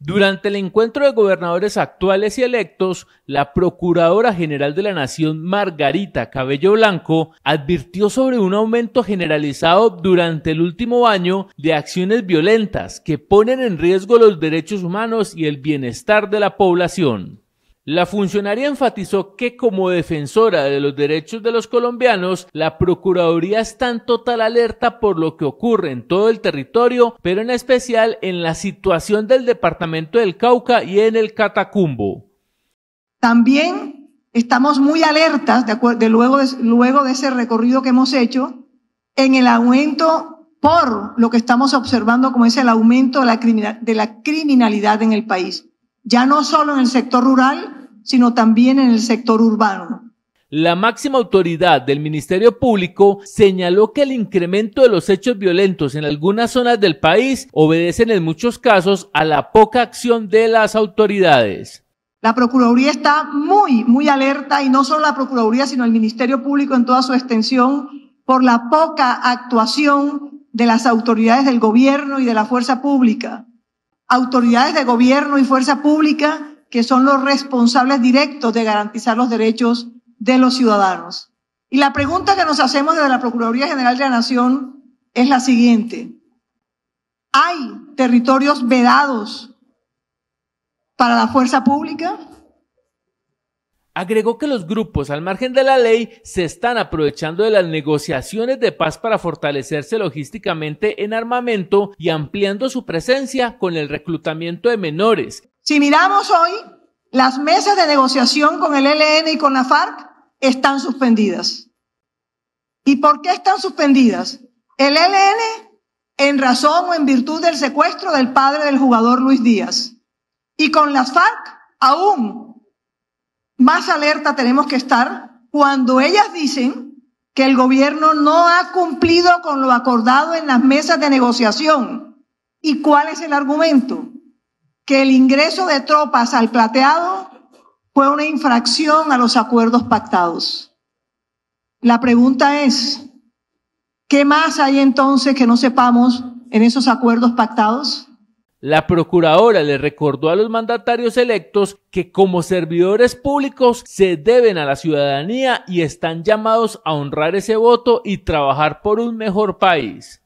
Durante el encuentro de gobernadores actuales y electos, la Procuradora General de la Nación, Margarita Cabello Blanco, advirtió sobre un aumento generalizado durante el último año de acciones violentas que ponen en riesgo los derechos humanos y el bienestar de la población. La funcionaria enfatizó que como defensora de los derechos de los colombianos, la Procuraduría está en total alerta por lo que ocurre en todo el territorio, pero en especial en la situación del departamento del Cauca y en el Catacumbo. También estamos muy alertas, de, luego, de, luego de ese recorrido que hemos hecho, en el aumento por lo que estamos observando como es el aumento de la criminalidad en el país ya no solo en el sector rural, sino también en el sector urbano. La máxima autoridad del Ministerio Público señaló que el incremento de los hechos violentos en algunas zonas del país obedecen en muchos casos a la poca acción de las autoridades. La Procuraduría está muy, muy alerta y no solo la Procuraduría, sino el Ministerio Público en toda su extensión por la poca actuación de las autoridades del gobierno y de la fuerza pública autoridades de gobierno y fuerza pública que son los responsables directos de garantizar los derechos de los ciudadanos. Y la pregunta que nos hacemos desde la Procuraduría General de la Nación es la siguiente. ¿Hay territorios vedados para la fuerza pública? Agregó que los grupos al margen de la ley se están aprovechando de las negociaciones de paz para fortalecerse logísticamente en armamento y ampliando su presencia con el reclutamiento de menores. Si miramos hoy, las mesas de negociación con el ELN y con la FARC están suspendidas. ¿Y por qué están suspendidas? El ELN en razón o en virtud del secuestro del padre del jugador Luis Díaz. Y con las FARC aún más alerta tenemos que estar cuando ellas dicen que el gobierno no ha cumplido con lo acordado en las mesas de negociación. ¿Y cuál es el argumento? Que el ingreso de tropas al plateado fue una infracción a los acuerdos pactados. La pregunta es, ¿qué más hay entonces que no sepamos en esos acuerdos pactados? La procuradora le recordó a los mandatarios electos que como servidores públicos se deben a la ciudadanía y están llamados a honrar ese voto y trabajar por un mejor país.